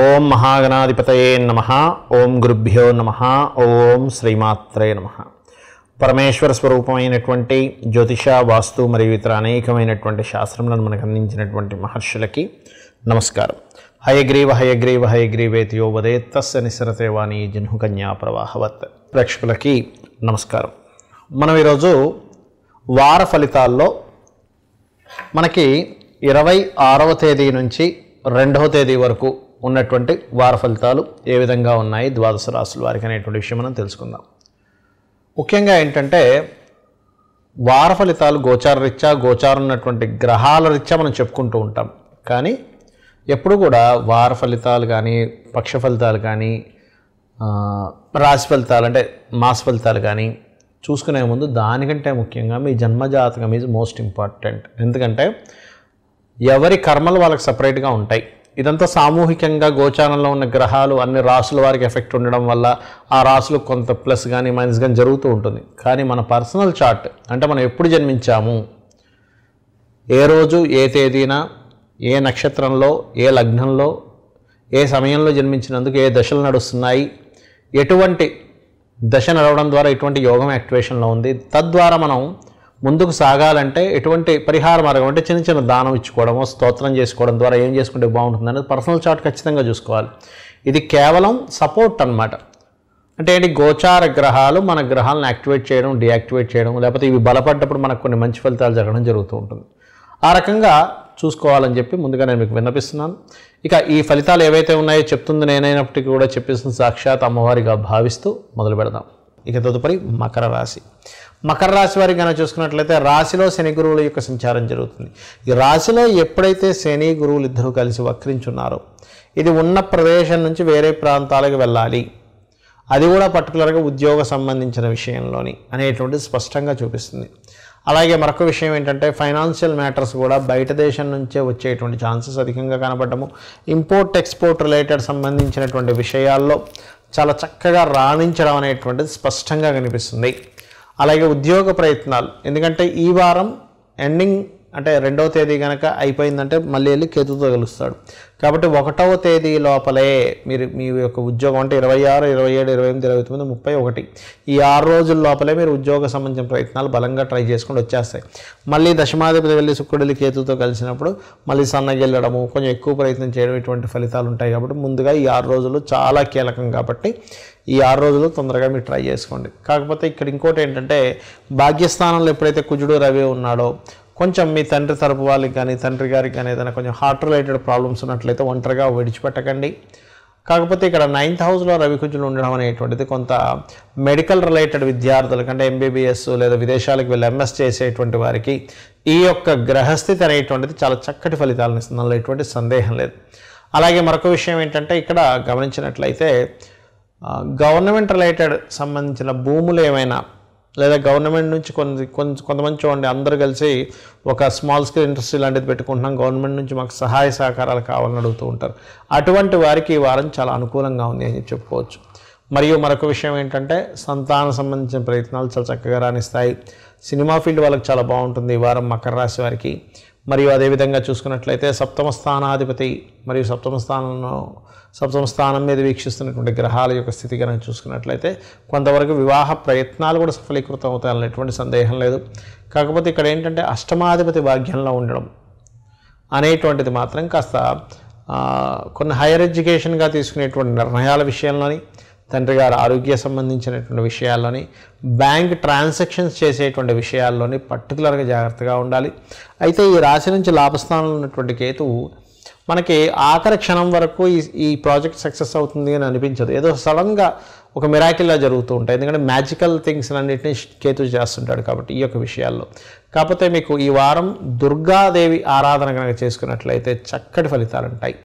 ఓం మహాగణాధిపతయే నమ ఓం గురుభ్యో నమ ఓం శ్రీమాత్రే నమ పరమేశ్వర స్వరూపమైనటువంటి జ్యోతిష వాస్తు మరియు ఇతర అనేకమైనటువంటి శాస్త్రములను మనకు అందించినటువంటి మహర్షులకి నమస్కారం హయగ్రీవ హయగ్రీవ హయగ్రీవేతియో వదే తస్య నిసరతే వాణి కన్యా ప్రవాహవత్ ప్రేక్షకులకి నమస్కారం మనం ఈరోజు వార ఫలితాల్లో మనకి ఇరవై ఆరవ తేదీ నుంచి రెండవ తేదీ వరకు ఉన్నటువంటి వార ఫలితాలు ఏ విధంగా ఉన్నాయి ద్వాదశ రాశుల వారికి అనేటువంటి విషయం మనం తెలుసుకుందాం ముఖ్యంగా ఏంటంటే వార ఫలితాలు గోచారరీత్యా గోచారం ఉన్నటువంటి గ్రహాల రీత్యా మనం చెప్పుకుంటూ ఉంటాం కానీ ఎప్పుడు కూడా వార ఫలితాలు కానీ పక్ష ఫలితాలు కానీ రాశి ఫలితాలు అంటే మాస ఫలితాలు కానీ చూసుకునే ముందు దానికంటే ముఖ్యంగా మీ జన్మజాతకం ఈజ్ మోస్ట్ ఇంపార్టెంట్ ఎందుకంటే ఎవరి కర్మలు వాళ్ళకి సపరేట్గా ఉంటాయి ఇదంతా సామూహికంగా గోచారంలో ఉన్న గ్రహాలు అన్ని రాసుల వారికి ఎఫెక్ట్ ఉండడం వల్ల ఆ రాసులు కొంత ప్లస్ కానీ మైనస్ కానీ జరుగుతూ ఉంటుంది కానీ మన పర్సనల్ చార్ట్ అంటే మనం ఎప్పుడు జన్మించాము ఏ రోజు ఏ తేదీన ఏ నక్షత్రంలో ఏ లగ్నంలో ఏ సమయంలో జన్మించినందుకు ఏ దశలు నడుస్తున్నాయి ఎటువంటి దశ నడవడం ద్వారా ఎటువంటి యోగం యాక్టివేషన్లో ఉంది తద్వారా మనం ముందుకు సాగాలంటే ఎటువంటి పరిహార మార్గం అంటే చిన్న చిన్న దానం ఇచ్చుకోవడము స్తోత్రం చేసుకోవడం ద్వారా ఏం చేసుకుంటే బాగుంటుంది అనేది పర్సనల్ చార్ట్ ఖచ్చితంగా చూసుకోవాలి ఇది కేవలం సపోర్ట్ అనమాట అంటే ఏంటి గోచార గ్రహాలు మన గ్రహాలను యాక్టివేట్ చేయడం డియాక్టివేట్ చేయడం లేకపోతే ఇవి బలపడ్డప్పుడు మనకు కొన్ని మంచి ఫలితాలు జరగడం జరుగుతూ ఉంటుంది ఆ రకంగా చూసుకోవాలని చెప్పి ముందుగా నేను మీకు విన్నపిస్తున్నాను ఇక ఈ ఫలితాలు ఏవైతే ఉన్నాయో చెప్తుంది నేనైనప్పటికీ కూడా చెప్పేసిన సాక్షాత్ అమ్మవారిగా భావిస్తూ మొదలు పెడదాం ఇక తదుపరి మకర రాశి మకర రాశి వారి కనుక చూసుకున్నట్లయితే రాశిలో శని గురువుల యొక్క సంచారం జరుగుతుంది ఈ రాశిలో ఎప్పుడైతే శని గురువులు ఇద్దరూ కలిసి వక్రించున్నారో ఇది ఉన్న ప్రదేశం నుంచి వేరే ప్రాంతాలకు వెళ్ళాలి అది కూడా పర్టికులర్గా ఉద్యోగ సంబంధించిన విషయంలోని అనేటువంటి స్పష్టంగా చూపిస్తుంది అలాగే మరొక విషయం ఏంటంటే ఫైనాన్షియల్ మ్యాటర్స్ కూడా బయట దేశం నుంచే వచ్చేటువంటి ఛాన్సెస్ అధికంగా కనపడము ఇంపోర్ట్ ఎక్స్పోర్ట్ రిలేటెడ్ సంబంధించినటువంటి విషయాల్లో చాలా చక్కగా రాణించడం అనేటువంటిది స్పష్టంగా కనిపిస్తుంది అలాగే ఉద్యోగ ప్రయత్నాలు ఎందుకంటే ఈ వారం ఎండింగ్ అంటే రెండవ తేదీ కనుక అయిపోయిందంటే మళ్ళీ వెళ్ళి కేతుతో కలుస్తాడు కాబట్టి ఒకటవ తేదీ లోపలే మీరు మీ యొక్క ఉద్యోగం అంటే ఇరవై ఆరు ఇరవై ఏడు ఇరవై ఎనిమిది ఇరవై తొమ్మిది ముప్పై ఒకటి ఈ ఆరు రోజుల లోపలే మీరు ఉద్యోగ సంబంధించిన ప్రయత్నాలు బలంగా ట్రై చేసుకుని వచ్చేస్తాయి మళ్ళీ దశమాధిపతి వెళ్ళి శుక్రుడు కేతుతో కలిసినప్పుడు మళ్ళీ సన్నగిల్లడము కొంచెం ఎక్కువ ప్రయత్నం చేయడం ఇటువంటి ఫలితాలు ఉంటాయి కాబట్టి ముందుగా ఈ ఆరు రోజులు చాలా కీలకం కాబట్టి ఈ ఆరు రోజులు తొందరగా మీరు ట్రై చేసుకోండి కాకపోతే ఇక్కడ ఇంకోటి ఏంటంటే భాగ్యస్థానంలో ఎప్పుడైతే కుజుడు రవి ఉన్నాడో కొంచెం మీ తండ్రి తరపు వాళ్ళకి కానీ తండ్రి గారికి కానీ ఏదైనా కొంచెం హార్ట్ రిలేటెడ్ ప్రాబ్లమ్స్ ఉన్నట్లయితే ఒంటరిగా విడిచిపెట్టకండి కాకపోతే ఇక్కడ నైన్త్ హౌస్లో రవికుజులు ఉండడం అనేటువంటిది కొంత మెడికల్ రిలేటెడ్ విద్యార్థులకు అంటే ఎంబీబీఎస్ లేదా విదేశాలకు వెళ్ళి ఎంఎస్ చేసేటువంటి వారికి ఈ యొక్క గ్రహస్థితి అనేటువంటిది చాలా చక్కటి ఫలితాలను ఇస్తుంది ఎటువంటి సందేహం లేదు అలాగే మరొక విషయం ఏంటంటే ఇక్కడ గమనించినట్లయితే గవర్నమెంట్ రిలేటెడ్ సంబంధించిన భూములు ఏమైనా లేదా గవర్నమెంట్ నుంచి కొంత కొంచెం కొంతమంది చూడండి అందరు కలిసి ఒక స్మాల్ స్కేల్ ఇండస్ట్రీ లాంటిది పెట్టుకుంటున్నాం గవర్నమెంట్ నుంచి మాకు సహాయ సహకారాలు కావాలని అడుగుతూ ఉంటారు అటువంటి వారికి ఈ వారం చాలా అనుకూలంగా ఉంది అని చెప్పుకోవచ్చు మరియు మరొక విషయం ఏంటంటే సంతాన సంబంధించిన ప్రయత్నాలు చాలా చక్కగా రాణిస్తాయి సినిమా ఫీల్డ్ వాళ్ళకి చాలా బాగుంటుంది ఈ వారం మకర రాశి వారికి మరియు అదేవిధంగా చూసుకున్నట్లయితే సప్తమ స్థానాధిపతి మరియు సప్తమ స్థానంలో సప్తమ స్థానం మీద వీక్షిస్తున్నటువంటి గ్రహాల యొక్క స్థితి కనుక చూసుకున్నట్లయితే కొంతవరకు వివాహ ప్రయత్నాలు కూడా సఫలీకృతం అవుతాయని సందేహం లేదు కాకపోతే ఇక్కడ ఏంటంటే అష్టమాధిపతి భాగ్యంలో ఉండడం అనేటువంటిది మాత్రం కాస్త కొన్ని హైయర్ ఎడ్యుకేషన్గా తీసుకునేటువంటి నిర్ణయాల విషయంలోని తండ్రి గారు ఆరోగ్య సంబంధించినటువంటి విషయాల్లోని బ్యాంక్ ట్రాన్సాక్షన్స్ చేసేటువంటి విషయాల్లోని పర్టికులర్గా జాగ్రత్తగా ఉండాలి అయితే ఈ రాశి నుంచి లాభస్థానంలో ఉన్నటువంటి కేతువు మనకి ఆఖరి క్షణం వరకు ఈ ఈ ప్రాజెక్ట్ సక్సెస్ అవుతుంది అని అనిపించదు ఏదో సడన్గా ఒక మిరాకిల్లా జరుగుతూ ఉంటాయి ఎందుకంటే మ్యాజికల్ థింగ్స్ అన్నింటినీ కేతు చేస్తుంటాడు కాబట్టి ఈ యొక్క విషయాల్లో కాకపోతే మీకు ఈ వారం దుర్గాదేవి ఆరాధన కనుక చేసుకున్నట్లయితే చక్కటి ఫలితాలు ఉంటాయి